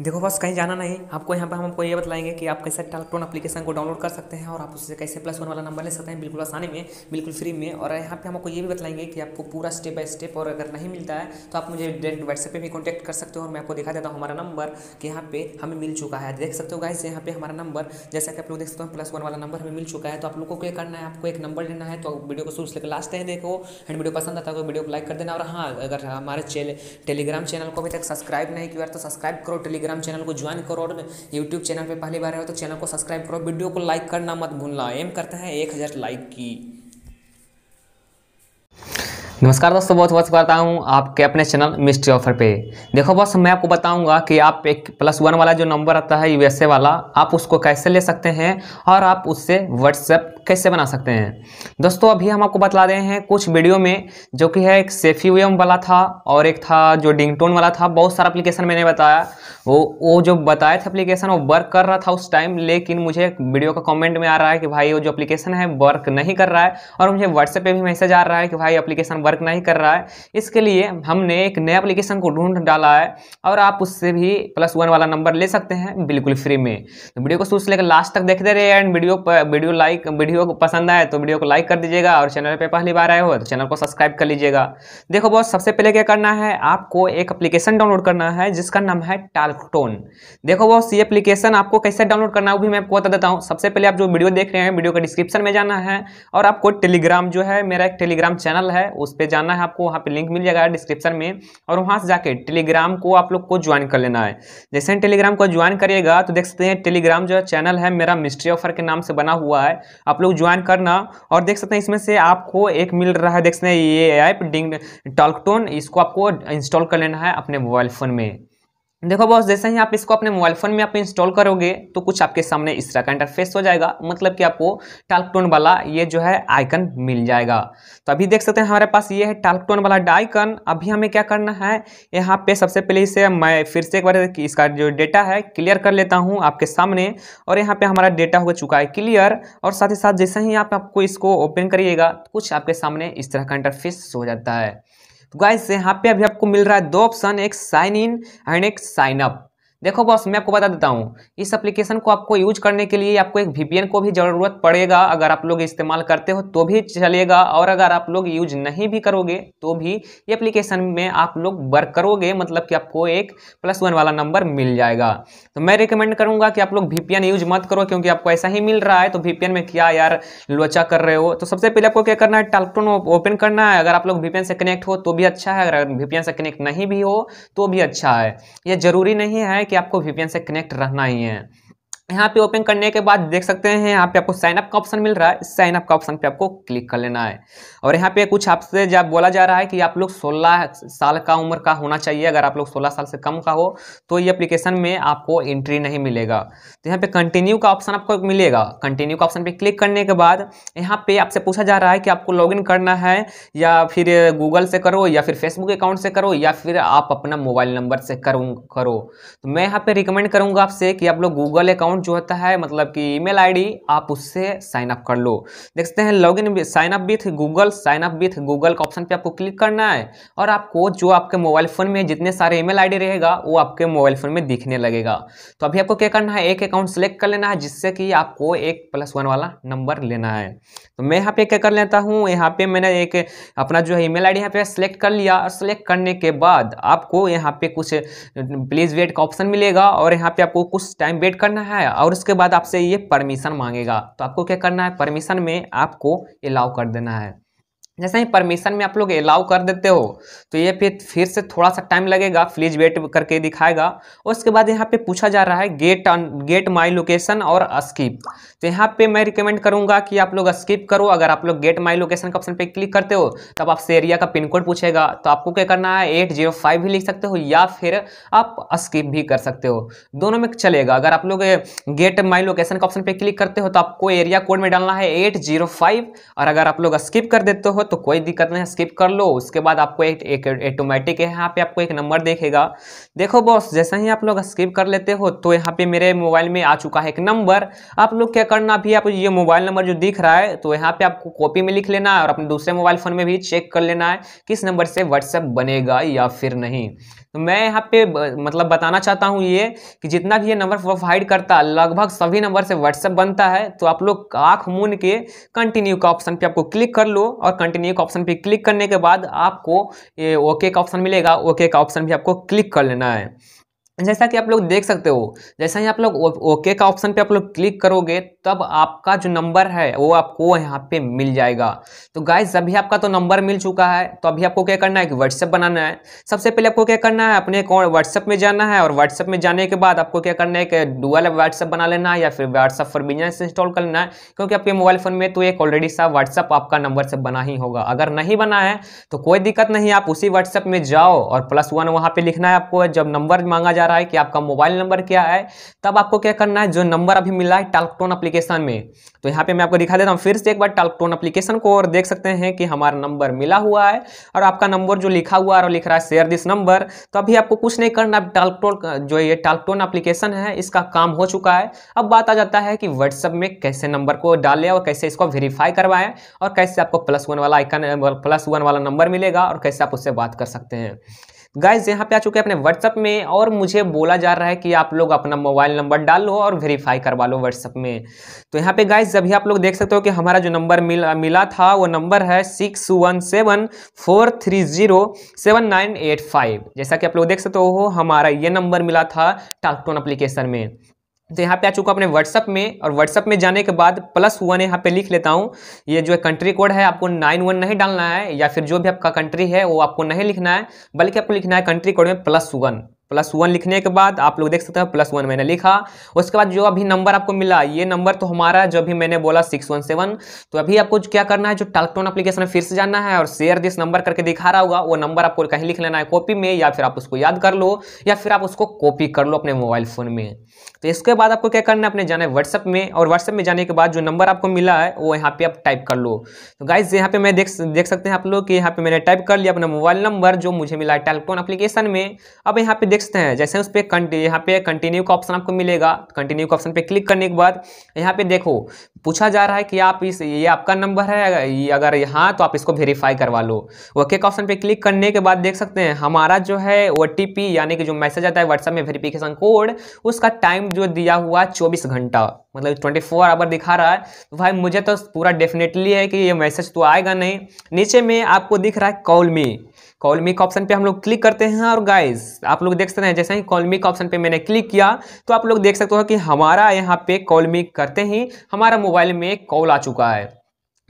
देखो बस कहीं जाना नहीं आपको यहाँ पर हम आपको ये बताएंगे कि आप कैसे टॉन एप्लीकेशन को डाउनलोड कर सकते हैं और आप उससे कैसे प्लस वन वाला नंबर ले सकते हैं बिल्कुल आसानी में बिल्कुल फ्री में और यहाँ पे हम आपको ये भी बताएंगे कि आपको पूरा स्टेप बाय स्टेप और अगर नहीं मिलता है तो आप मुझे डायरेक्ट व्हाट्सएप पर भी कॉन्टैक्ट कर सकते हो और मैं आपको दिखा देता हूँ हमारा नंबर कि यहाँ पे हमें मिल चुका है देख सकते हो गाइस यहाँ पे हमारा नंबर जैसा कि आप लोग देख सकते हो प्लस वन वाला नंबर हमें मिल चुका है तो आप लोगों को यह करना है आपको एक नंबर लेना है तो वीडियो को शुरू से लेकर लास्ट है देखो एंड वीडियो पसंद आता है तो वीडियो को लाइक कर देना और हाँ अगर हमारे टेलीग्राम चैनल को अभी तक सब्सक्राइब नहीं किया तो सब्सक्राइब करो टेलीग्राम टेलीग्राम चैनल को ज्वाइन करो और यूट्यूब चैनल पर पहली बार है तो चैनल को सब्सक्राइब करो वीडियो को लाइक करना मत भूलना एम करता है एक हज़ार लाइक की नमस्कार दोस्तों बहुत बहुत करता हूँ आपके अपने चैनल मिस्ट्री ऑफर पे देखो बस मैं आपको बताऊंगा कि आप एक प्लस वन वाला जो नंबर आता है यू वाला आप उसको कैसे ले सकते हैं और आप उससे व्हाट्सएप कैसे बना सकते हैं दोस्तों अभी हम आपको बता रहे हैं कुछ वीडियो में जो कि है एक वेम वाला था और एक था जो डिंगटोन वाला था बहुत सारा अप्लीकेशन मैंने बताया वो वो जो बताए थे अप्लीकेशन वो वर्क कर रहा था उस टाइम लेकिन मुझे वीडियो का कॉमेंट में आ रहा है कि भाई वो जो अप्लीकेशन है वर्क नहीं कर रहा है और मुझे व्हाट्सएप पर भी मैसेज आ रहा है कि भाई अप्लीकेशन वर्क वर्क नहीं कर रहा है इसके लिए हमने एक नया एप्लीकेशन को ढूंढ डाला है और आप उससे भी प्लस वन वाला नंबर ले सकते हैं बिल्कुल फ्री में तो वीडियो को शुरू लेकर लास्ट तक देखते रहिए एंड वीडियो पर वीडियो लाइक वीडियो को पसंद आए तो वीडियो को लाइक कर दीजिएगा और चैनल पर पहली बार आए हो तो चैनल को सब्सक्राइब कर लीजिएगा देखो बहुत सबसे पहले क्या करना है आपको एक अप्लीकेशन डाउनलोड करना है जिसका नाम है टालकटोन देखो बहुत ये अप्लीकेशन आपको कैसे डाउनलोड करना है वो भी मैं आपको बता देता हूँ सबसे पहले आप जो वीडियो देख रहे हैं वीडियो का डिस्क्रिप्शन में जाना है और आपको टेलीग्राम जो है मेरा एक टेलीग्राम चैनल है उस पर पे जाना है आपको वहाँ पे लिंक मिल जाएगा डिस्क्रिप्शन में और वहाँ से जाके टेलीग्राम को आप लोग को ज्वाइन कर लेना है जैसे ही टेलीग्राम को ज्वाइन करिएगा तो देख सकते हैं टेलीग्राम जो चैनल है मेरा मिस्ट्री ऑफर के नाम से बना हुआ है आप लोग ज्वाइन करना और देख सकते हैं इसमें से आपको एक मिल रहा है देख सकते हैं ये ऐप डिंग टॉलकटोन इसको आपको इंस्टॉल कर लेना है अपने मोबाइल फ़ोन में देखो बॉस जैसे ही आप इसको अपने मोबाइल फोन में आप इंस्टॉल करोगे तो कुछ आपके सामने इस तरह का इंटरफेस हो जाएगा मतलब कि आपको टालकटोन वाला ये जो है आइकन मिल जाएगा तो अभी देख सकते हैं हमारे पास ये है टालकटोन वाला आइकन अभी हमें क्या करना है यहाँ पे सबसे पहले इसे मैं फिर से एक बार इसका जो डेटा है क्लियर कर लेता हूँ आपके सामने और यहाँ पर हमारा डेटा हो चुका है क्लियर और साथ ही साथ जैसे ही आप आपको इसको ओपन करिएगा तो कुछ आपके सामने इस तरह का इंटरफेस हो जाता है तो गाइस यहाँ पे अभी आपको मिल रहा है दो ऑप्शन एक साइन इन एंड एक साइन अप देखो बॉस मैं आपको बता देता हूँ इस एप्लीकेशन को आपको यूज करने के लिए आपको एक वीपीएन को भी ज़रूरत पड़ेगा अगर आप लोग इस्तेमाल करते हो तो भी चलेगा और अगर आप लोग यूज नहीं भी करोगे तो भी ये एप्लीकेशन में आप लोग वर्क करोगे मतलब कि आपको एक प्लस वन वाला नंबर मिल जाएगा तो मैं रिकमेंड करूँगा कि आप लोग वीपीएन यूज मत करो क्योंकि आपको ऐसा ही मिल रहा है तो वीपीएन में क्या यार लोचा कर रहे हो तो सबसे पहले आपको क्या करना है टालटोन ओपन करना है अगर आप लोग वीपीएन से कनेक्ट हो तो भी अच्छा है अगर वीपीएन से कनेक्ट नहीं भी हो तो भी अच्छा है यह जरूरी नहीं है कि आपको वीपीएन से कनेक्ट रहना ही है यहाँ पे ओपन करने के बाद देख सकते हैं यहाँ पे आपको साइनअप का ऑप्शन मिल रहा है इस का ऑप्शन पे आपको क्लिक कर लेना है और यहाँ पे कुछ आपसे जब बोला जा रहा है कि आप लोग 16 साल का उम्र का होना चाहिए अगर आप लोग 16 साल से कम का हो तो ये एप्लीकेशन में आपको एंट्री नहीं मिलेगा तो यहाँ पे कंटिन्यू का ऑप्शन आपको मिलेगा कंटिन्यू का ऑप्शन पर क्लिक करने के बाद यहाँ पे आपसे पूछा जा रहा है कि आपको लॉग करना है या फिर गूगल से करो या फिर फेसबुक अकाउंट से करो या फिर आप अपना मोबाइल नंबर से करो तो मैं यहाँ पर रिकमेंड करूँगा आपसे कि आप लोग गूगल अकाउंट अकाउंट जो होता है मतलब कि ईमेल आईडी आप उससे साइनअप कर लो देखते हैं log in sign with Google sign up with Google का ऑप्शन पे आपको क्लिक करना है और आपको जो आपके मोबाइल फ़ोन में जितने सारे ईमेल आईडी रहेगा वो आपके मोबाइल फ़ोन में दिखने लगेगा तो अभी आपको क्या करना है एक अकाउंट सेलेक्ट कर लेना है जिससे कि आपको एक प्लस वन वाला नंबर लेना है तो मैं यहाँ पे क्या कर लेता हूँ यहाँ पे मैंने एक अपना जो है ई मेल आई पे सेलेक्ट कर लिया और सेलेक्ट करने के बाद आपको यहाँ पे कुछ प्लीज़ वेट का ऑप्शन मिलेगा और यहाँ पे आपको कुछ टाइम वेट करना है और उसके बाद आपसे ये परमिशन मांगेगा तो आपको क्या करना है परमिशन में आपको अलाउ कर देना है जैसे ही परमिशन में आप लोग अलाउ कर देते हो तो ये फिर फिर से थोड़ा सा टाइम लगेगा फ्लीज वेट करके दिखाएगा और उसके बाद यहाँ पे पूछा जा रहा है get on get my location और स्किप तो यहाँ पे मैं रिकमेंड करूँगा कि आप लोग स्किप करो अगर आप लोग गेट माय लोकेशन का ऑप्शन पे क्लिक करते हो तब आपसे एरिया का पिन कोड पूछेगा तो आपको क्या करना है एट जीरो फाइव भी लिख सकते हो या फिर आप स्किप भी कर सकते हो दोनों में चलेगा अगर आप लोग गेट माई लोकेशन का ऑप्शन पर क्लिक करते हो तो आपको एरिया कोड में डालना है एट जीरो फाइव और अगर आप लोग स्किप कर देते हो तो कोई दिक्कत नहीं स्किप कर लो उसके बाद आपको एक एक ऑटोमेटिक यहाँ पे आपको एक नंबर देखेगा देखो बॉस जैसा ही आप लोग स्किप कर लेते हो तो यहाँ पे मेरे मोबाइल में आ चुका है एक नंबर आप लोग क्या करना भी आप ये मोबाइल नंबर जो दिख रहा है तो यहाँ पे आपको कॉपी में लिख लेना है और अपने दूसरे मोबाइल फ़ोन में भी चेक कर लेना है किस नंबर से व्हाट्सएप बनेगा या फिर नहीं तो मैं यहाँ पे मतलब बताना चाहता हूँ ये कि जितना भी ये नंबर प्रोवाइड करता है लगभग सभी नंबर से व्हाट्सएप बनता है तो आप लोग आँख मून के कंटिन्यू का ऑप्शन पे आपको क्लिक कर लो और कंटिन्यू का ऑप्शन पे क्लिक करने के बाद आपको ये ओके का ऑप्शन मिलेगा ओके का ऑप्शन भी आपको क्लिक कर लेना है जैसा कि आप लोग देख सकते हो जैसा ही आप लोग ओके का ऑप्शन पे आप लोग क्लिक करोगे तब आपका जो नंबर है वो आपको यहाँ पे मिल जाएगा तो गाइज अभी आपका तो नंबर मिल चुका है तो अभी आपको क्या करना है कि व्हाट्सएप बनाना है सबसे पहले आपको क्या करना है अपने व्हाट्सएप में जाना है और व्हाट्सएप में जाने के बाद आपको क्या करना है कि डुअल व्हाट्सएप बना लेना है या फिर व्हाट्सएप फॉर बिजनेस इंस्टॉल करना है क्योंकि आपके मोबाइल फ़ोन में तो एक ऑलरेडी सा व्हाट्सअप आपका नंबर से बना ही होगा अगर नहीं बना है तो कोई दिक्कत नहीं आप उसी व्हाट्सएप में जाओ और प्लस वन वहाँ पर लिखना है आपको जब नंबर मांगा जा रहा है कि आपका मोबाइल नंबर क्या है तब आपको क्या करना है जो नंबर अभी मिला है टाल्कटोन एप्लीकेशन में तो यहाँ पे मैं आपको दिखा देता हूँ फिर से एक बार टॉलटोन एप्लीकेशन को और देख सकते हैं कि हमारा नंबर मिला हुआ है और आपका नंबर जो लिखा हुआ है और लिख रहा है शेयर दिस नंबर तो अभी आपको कुछ नहीं करना अब टॉलटोन जो ये टॉलटोन एप्लीकेशन है इसका काम हो चुका है अब बात आ जाता है कि व्हाट्सअप में कैसे नंबर को डाले और कैसे इसको वेरीफाई करवाएं और कैसे आपको प्लस वन वाला आइकन प्लस वन वाला नंबर मिलेगा और कैसे आप उससे बात कर सकते हैं गाइज यहाँ पे आ चुके हैं अपने व्हाट्सअप में और मुझे बोला जा रहा है कि आप लोग अपना मोबाइल नंबर डाल लो और वेरीफाई करवा लो व्हाट्सअप में तो यहाँ पे गाइज अभी आप लोग देख सकते हो कि हमारा जो नंबर मिल, मिला था वो नंबर है six one seven four three zero seven nine eight five जैसा कि आप लोग देख सकते हो हमारा ये नंबर मिला था टाकटोन अप्लीकेशन में तो यहाँ पे आ चुका अपने व्हाट्सअप में और व्हाट्सअप में जाने के बाद प्लस वन यहाँ पे लिख लेता हूँ ये जो है कंट्री कोड है आपको नाइन वन नहीं डालना है या फिर जो भी आपका कंट्री है वो आपको नहीं लिखना है बल्कि आपको लिखना है कंट्री कोड में प्लस वन प्लस वन लिखने के बाद आप लोग देख सकते हैं प्लस वन मैंने लिखा उसके बाद जो अभी नंबर आपको मिला ये नंबर तो हमारा जो अभी मैंने बोला सिक्स वन सेवन तो अभी आपको क्या करना है जो टालटोन अपलीकेशन फिर से जाना है और शेयर दिस नंबर करके दिखा रहा होगा वो नंबर आपको कहीं लिख लेना है कॉपी में या फिर आप उसको याद कर लो या फिर आप उसको कॉपी कर लो अपने मोबाइल फ़ोन में तो इसके बाद आपको क्या करना है अपने जाना है व्हाट्सअप में और व्हाट्सअप में जाने के बाद जो नंबर आपको मिला है वो यहाँ पे आप टाइप कर लो तो गाइज यहाँ पे मैं देख देख सकते हैं आप लोग कि यहाँ पे मैंने टाइप कर लिया अपना मोबाइल नंबर जो मुझे मिला है टेलीटोन अप्लीकेशन में अब यहाँ पे देख नेक्स्ट है जैसे उस पर यहाँ पे कंटिन्यू का ऑप्शन आपको मिलेगा कंटिन्यू का ऑप्शन पे क्लिक करने के बाद यहाँ पे देखो पूछा जा रहा है कि आप इस ये आपका नंबर है ये अगर यहाँ तो आप इसको वेरीफाई करवा लो ओके का ऑप्शन पे क्लिक करने के बाद देख सकते हैं हमारा जो है ओ यानी कि जो मैसेज आता है व्हाट्सएप में वेरीफिकेशन कोड उसका टाइम जो दिया हुआ चौबीस घंटा मतलब 24 फोर आवर दिखा रहा है तो भाई मुझे तो पूरा डेफिनेटली है कि ये मैसेज तो आएगा नहीं नीचे में आपको दिख रहा है कॉल मी कॉलमिक ऑप्शन पे हम लोग क्लिक करते हैं और गाइस आप लोग देख सकते हैं जैसे ही कॉलमिक ऑप्शन पे मैंने क्लिक किया तो आप लोग देख सकते हो कि हमारा यहाँ पे कॉलमिक करते ही हमारा मोबाइल में कॉल आ चुका है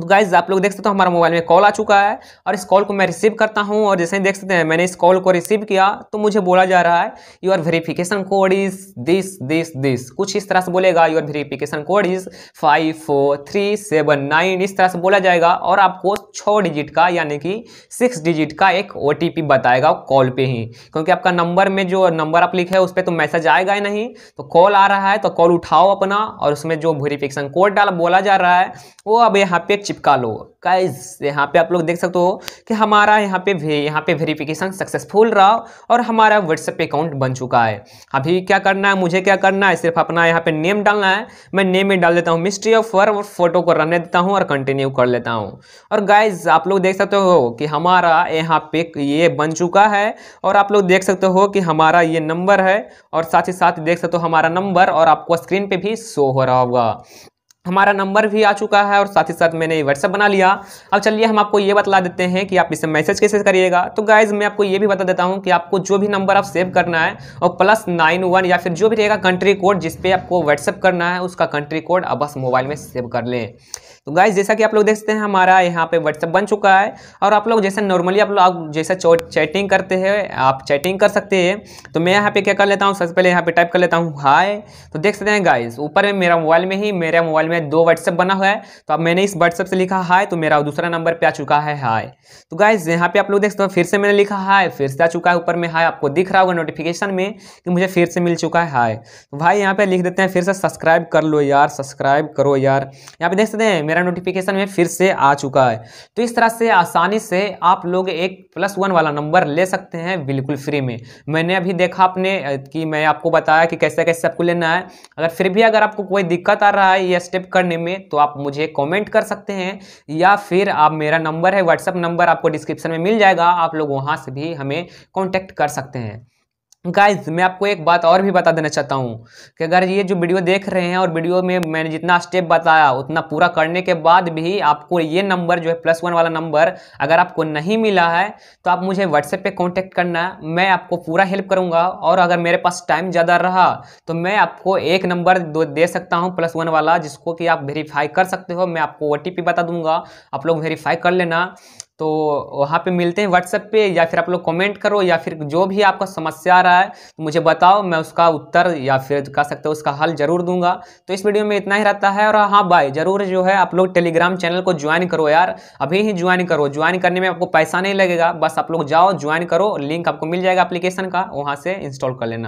तो गाइज आप लोग देख सकते हो हमारा मोबाइल में कॉल आ चुका है और इस कॉल को मैं रिसीव करता हूं और जैसे ही देख सकते हैं मैंने इस कॉल को रिसीव किया तो मुझे बोला जा रहा है your verification code is this this this कुछ इस तरह से बोलेगा your verification code is five four three seven nine इस तरह से बोला जाएगा और आपको छः डिजिट का यानी कि सिक्स डिजिट का एक ओ बताएगा कॉल पर ही क्योंकि आपका नंबर में जो नंबर आप लिखे उस पर तो मैसेज आएगा ही नहीं तो कॉल आ रहा है तो कॉल उठाओ अपना और उसमें जो वेरीफिकेशन कोड डाला बोला जा रहा है वो अब यहाँ पे चिपका लो गाइज यहाँ पे आप लोग देख सकते हो कि हमारा यहाँ पे यहाँ पे वेरिफिकेशन सक्सेसफुल रहा और हमारा व्हाट्सएप अकाउंट बन चुका है अभी क्या करना है मुझे क्या करना है सिर्फ अपना यहाँ पे नेम डालना है मैं नेम ही डाल देता हूँ मिस्ट्री ऑफ वर्म और फोटो को रहने देता हूँ और कंटिन्यू कर लेता हूँ और गाइज आप लोग देख सकते हो कि हमारा यहाँ पे ये बन चुका है और आप लोग देख सकते हो कि हमारा ये नंबर है और साथ ही साथ देख सकते हो हमारा नंबर और आपको स्क्रीन पे भी शो हो रहा होगा हमारा नंबर भी आ चुका है और साथ ही साथ मैंने व्हाट्सअप बना लिया अब चलिए हम आपको ये बता देते हैं कि आप इसे मैसेज कैसे करिएगा तो गाइज मैं आपको ये भी बता देता हूँ कि आपको जो भी नंबर आप सेव करना है और प्लस नाइन वन या फिर जो भी रहेगा कंट्री कोड जिसपे आपको व्हाट्सअप करना है उसका कंट्री कोड आप बस मोबाइल में सेव कर लें तो गाइज जैसा कि आप लोग देखते हैं हमारा यहाँ पे व्हाट्सअप बन चुका है और आप लोग जैसा नॉर्मली आप लोग जैसा चैटिंग करते हैं आप चैटिंग कर सकते हैं तो मैं यहाँ पे क्या कर लेता हूँ सबसे पहले यहाँ पे टाइप कर लेता हूँ हाय तो देख सकते हैं गाइज ऊपर में मेरा मोबाइल में ही मेरे मोबाइल में में दो व्हाट्सएप बना हुआ है तो अब मैंने इस व्हाट्सएप से लिखा हाय तो मेरा दूसरा नंबर पे आ चुका है हाय तो गाइज यहाँ पे आप लोग देख सकते हो फिर से मैंने लिखा हाय फिर से आ चुका है ऊपर में हाय आपको दिख रहा होगा नोटिफिकेशन में कि मुझे फिर से मिल चुका है हाय तो भाई यहाँ पे लिख देते हैं फिर से सब्सक्राइब कर लो यार सब्सक्राइब करो यार यहाँ पे देख सकते हैं मेरा नोटिफिकेशन में फिर से आ चुका है तो इस तरह से आसानी से आप लोग एक प्लस वन वाला नंबर ले सकते हैं बिल्कुल फ्री में मैंने अभी देखा अपने कि मैं आपको बताया कि कैसे कैसे आपको लेना है अगर फिर भी अगर आपको कोई दिक्कत आ रहा है ये स्टेप सब्सक्राइब करने में तो आप मुझे कमेंट कर सकते हैं या फिर आप मेरा नंबर है व्हाट्सअप नंबर आपको डिस्क्रिप्शन में मिल जाएगा आप लोग वहाँ से भी हमें कॉन्टैक्ट कर सकते हैं गाइज मैं आपको एक बात और भी बता देना चाहता हूँ कि अगर ये जो वीडियो देख रहे हैं और वीडियो में मैंने जितना स्टेप बताया उतना पूरा करने के बाद भी आपको ये नंबर जो है प्लस वन वाला नंबर अगर आपको नहीं मिला है तो आप मुझे व्हाट्सएप पे कांटेक्ट करना मैं आपको पूरा हेल्प करूँगा और अगर मेरे पास टाइम ज़्यादा रहा तो मैं आपको एक नंबर दे सकता हूँ प्लस वन वाला जिसको कि आप वेरीफाई कर सकते हो मैं आपको ओ बता दूँगा आप लोग वेरीफाई कर लेना तो वहाँ पे मिलते हैं व्हाट्सएप पे या फिर आप लोग कमेंट करो या फिर जो भी आपका समस्या आ रहा है तो मुझे बताओ मैं उसका उत्तर या फिर कह सकते हो उसका हल जरूर दूंगा तो इस वीडियो में इतना ही रहता है और हाँ बाय जरूर जो है आप लोग टेलीग्राम चैनल को ज्वाइन करो यार अभी ही ज्वाइन करो ज्वाइन करने में आपको पैसा नहीं लगेगा बस आप लोग जाओ ज्वाइन करो लिंक आपको मिल जाएगा अप्लीकेशन का वहाँ से इंस्टॉल कर लेना